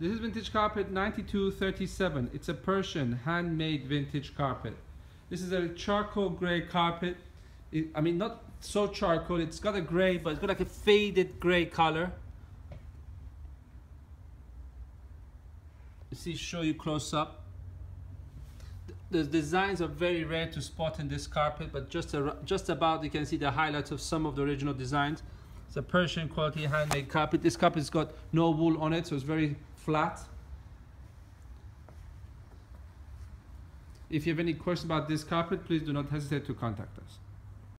This is vintage carpet 9237. It's a Persian handmade vintage carpet. This is a charcoal gray carpet. It, I mean, not so charcoal. It's got a gray, but it's got like a faded gray color. Let's see, show you close up. The, the designs are very rare to spot in this carpet, but just, a, just about you can see the highlights of some of the original designs. It's a Persian quality handmade carpet. This carpet has got no wool on it, so it's very flat. If you have any questions about this carpet, please do not hesitate to contact us.